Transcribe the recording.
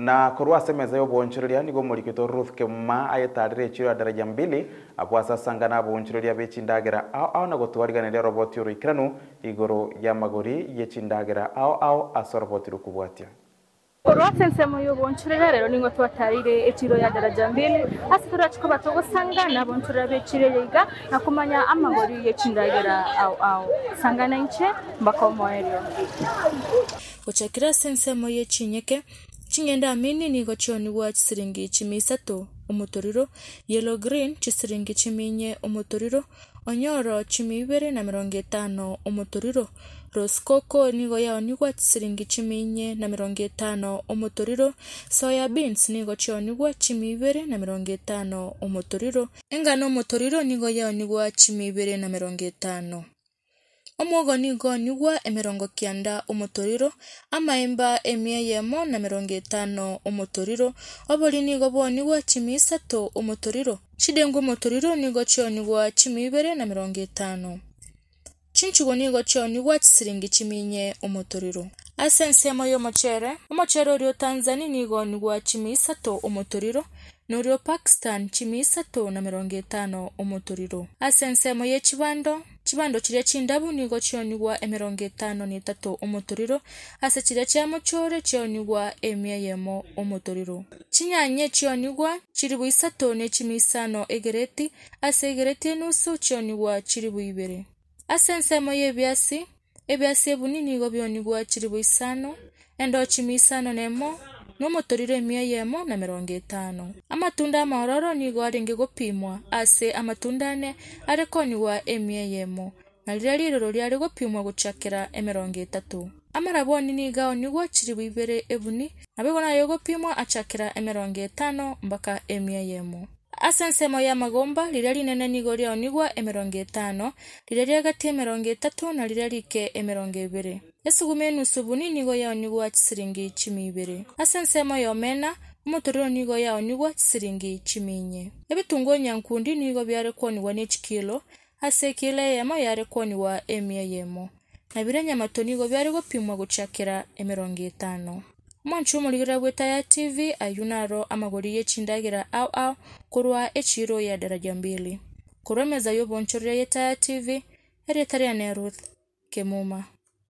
na korwa semeza yo bonchereria nigo murikito Ruth Kemma ayetarire chiro daraja mbili abwa sasangana bonchereria bechindagera au au na gotwariganira roboti uru ikranu igoro ya magori yechindagera au au asoroboti rukubwatia Korwatse nsemo y'ubonchurera rero ningo twatarire echiro ya daraja mbili asi turachiko batogosangana bonchurera bechirerega nakumanya amagori au au sanga na inche mbakomoeryo Uchakira sensemo chinyeke chingenda minini ko choni wach siringi chimisato umutoriro yellow green chisiringi chiminye umutoriro onyoro chimibere na mirongo etano umutoriro roscoco nigo yao ni wach siringi chiminye na mirongo etano umutoriro soya beans nigo choni wach chimibere na mirongo etano umutoriro engano umutoriro nigo yao ni wach chimibere na mirongo etano Omwogonigo nigwo emerongo kianda omotoriro, amaemba emia yemo na merongo etano omotoriro, oborini bwo nigwo chimi isato omotoriro, chidengu omotoriro nigo chio nigwo chimi ibere na merongo etano. Chinchugo nigo chio nigwo chisiringi chimi inye omotoriro. Ase ensiemo y'omochere, omochere orio Tanzania nigo nigwo chimi isato omotoriro, norio Pakistan chimi isato na merongo etano omotoriro. Ase ensiemo y'echibando chibando chiria chindabu nigo chionigwa emeronge etano na etatu omotoriro ase chiria chia mochore chionigwa emia yemo omotoriro chinyanye chionigwa chiribu isato na chimisano egereti ase egereti enusu chionigwa chiribu ibere ase ensemo ya ebiasi ebunini igo bionigwa chiribu isano ende chimisano nemo na emo n'umuturire imiya yemo na mirongo itanu amatunda y'amahororo nigo aringi gupimwa ase amatunda ane ariko niwa emiya yemo na riria riroro riari gupimwa gucakira emirongo itatu amarabwoni nigao nigwo chiribu ibere ebuni na bigo nayo gupimwa acakira emirongo itano mpaka emiya yemo ase nsemo ya magomba riria rinene nigo riao nigwa etano riria riagati emerongo etatu na riria rike emerongo ibiri esuguma enusu buni nigo yao nigwa chisiringi chimi ibiri ase nsemo ya omena omotorero nigo yao nigwa chisiringi chimi inye ebitungo nyankundi nigo biare kwoniwa na ekikilo ase ekila eyemo yare kwoniwa emia yemo na bire nyamatonigo biare gopimwa gochakera emerongo etano mwanchu muligira bwita ya tv ayunaro amagoli yecindagira au au kurwa echiro ya daraja mbili kurwa meza y'oboncorerya yeta ya tv eretarya ne ruth kemuma